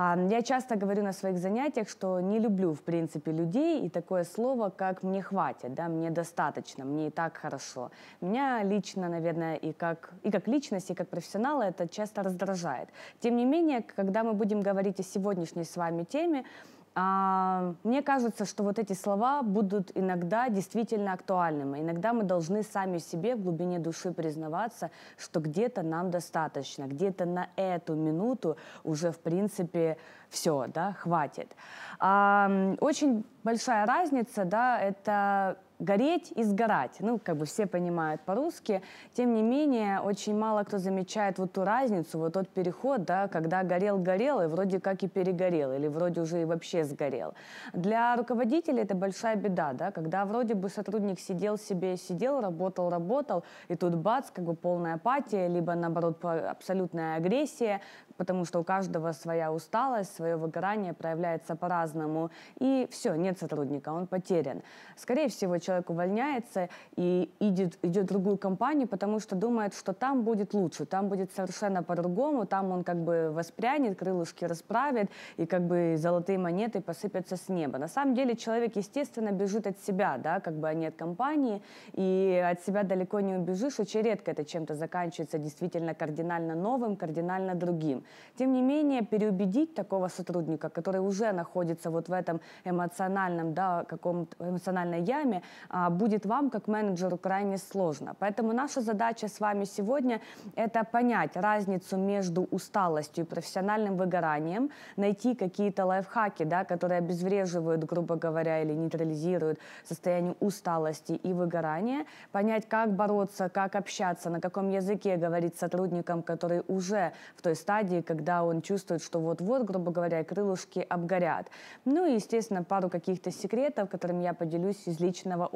А, я часто говорю на своих занятиях, что не люблю, в принципе, людей и такое слово, как «мне хватит», да, «мне достаточно», «мне и так хорошо». Меня лично, наверное, и как, и как личность, и как профессионала это часто раздражает. Тем не менее, когда мы будем говорить о сегодняшней с вами теме, а, мне кажется, что вот эти слова будут иногда действительно актуальными. Иногда мы должны сами себе в глубине души признаваться, что где-то нам достаточно, где-то на эту минуту уже, в принципе, все, да, хватит. очень большая разница, да, это гореть и сгорать. Ну, как бы все понимают по-русски. Тем не менее, очень мало кто замечает вот ту разницу, вот тот переход, да, когда горел-горел и вроде как и перегорел, или вроде уже и вообще сгорел. Для руководителя это большая беда, да, когда вроде бы сотрудник сидел себе, сидел, работал, работал, и тут бац, как бы полная апатия, либо наоборот абсолютная агрессия, потому что у каждого своя усталость, свое выгорание проявляется по-разному, и все, нет сотрудника, он потерян. Скорее всего, человек увольняется и идет, идет в другую компанию, потому что думает, что там будет лучше, там будет совершенно по-другому, там он как бы воспрянет, крылышки расправит, и как бы золотые монеты посыпятся с неба. На самом деле человек, естественно, бежит от себя, да, как бы, а не от компании, и от себя далеко не убежишь, очень редко это чем-то заканчивается действительно кардинально новым, кардинально другим. Тем не менее, переубедить такого сотрудника, который уже находится вот в этом эмоциональном, да, каком-то эмоциональной яме, а, будет вам, как менеджеру, крайне сложно. Поэтому наша задача с вами сегодня – это понять разницу между усталостью и профессиональным выгоранием, найти какие-то лайфхаки, да, которые обезвреживают, грубо говоря, или нейтрализируют состояние усталости и выгорания, понять, как бороться, как общаться, на каком языке говорить сотрудникам, которые уже в той стадии, когда он чувствует, что вот-вот, грубо говоря, крылышки обгорят. Ну и, естественно, пару каких-то секретов, которыми я поделюсь из личного